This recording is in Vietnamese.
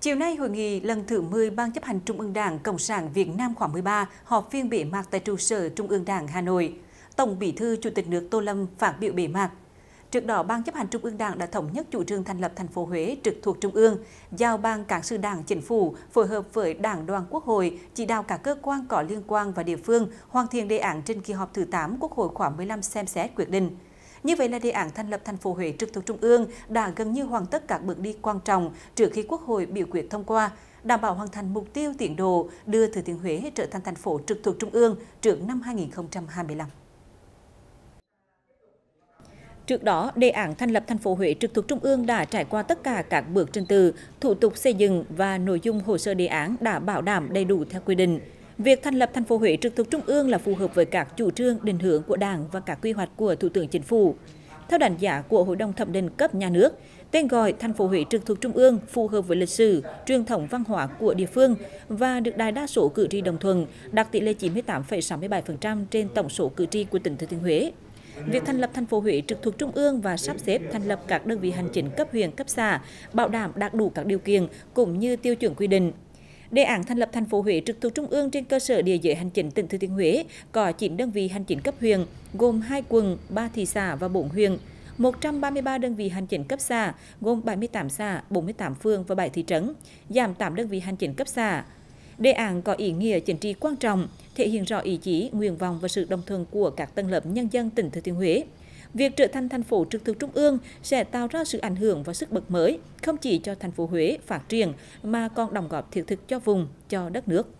Chiều nay, hội nghị lần thứ 10 Ban chấp hành Trung ương Đảng Cộng sản Việt Nam khóa 13 họp phiên bế mạc tại trụ sở Trung ương Đảng Hà Nội. Tổng Bí thư Chủ tịch nước Tô Lâm phát biểu bế mạc. Trước đó, Ban chấp hành Trung ương Đảng đã thống nhất chủ trương thành lập thành phố Huế trực thuộc Trung ương, giao Ban Cán sự Đảng Chính phủ phối hợp với Đảng đoàn Quốc hội chỉ đạo các cơ quan có liên quan và địa phương hoàn thiện đề án trên kỳ họp thứ 8 Quốc hội khóa 15 xem xét quyết định. Như vậy là đề án thành lập thành phố Huế trực thuộc Trung ương đã gần như hoàn tất các bước đi quan trọng trước khi Quốc hội biểu quyết thông qua, đảm bảo hoàn thành mục tiêu tiến độ đưa Thừa Thiên Huế trở thành thành phố trực thuộc Trung ương trước năm 2025. Trước đó, đề án thành lập thành phố Huế trực thuộc Trung ương đã trải qua tất cả các bước trình tự, thủ tục xây dựng và nội dung hồ sơ đề án đã bảo đảm đầy đủ theo quy định. Việc thành lập thành phố Huế trực thuộc Trung ương là phù hợp với các chủ trương, định hướng của Đảng và các quy hoạch của Thủ tướng Chính phủ. Theo đánh giá của Hội đồng thẩm định cấp nhà nước, tên gọi thành phố Huế trực thuộc Trung ương phù hợp với lịch sử, truyền thống văn hóa của địa phương và được đại đa số cử tri đồng thuận, đạt tỷ lệ 98,67% trên tổng số cử tri của tỉnh Thừa Thiên Huế. Việc thành lập thành phố Huế trực thuộc trung ương và sắp xếp thành lập các đơn vị hành chính cấp huyện, cấp xã bảo đảm đạt đủ các điều kiện cũng như tiêu chuẩn quy định. Đề án thành lập thành phố Huế trực thuộc Trung ương trên cơ sở địa giới hành chính tỉnh Thừa Thiên Huế có 9 đơn vị hành chính cấp huyện, gồm 2 quận, 3 thị xã và 4 huyện. 133 đơn vị hành chính cấp xã, gồm 78 xã, 48 phường và 7 thị trấn, giảm 8 đơn vị hành chính cấp xã. Đề án có ý nghĩa chính trị quan trọng, thể hiện rõ ý chí, nguyện vọng và sự đồng thuận của các tầng lớp nhân dân tỉnh Thừa Thiên Huế. Việc trở thành thành phố trực thuộc trung ương sẽ tạo ra sự ảnh hưởng và sức bật mới, không chỉ cho thành phố Huế phát triển mà còn đóng góp thiết thực cho vùng, cho đất nước.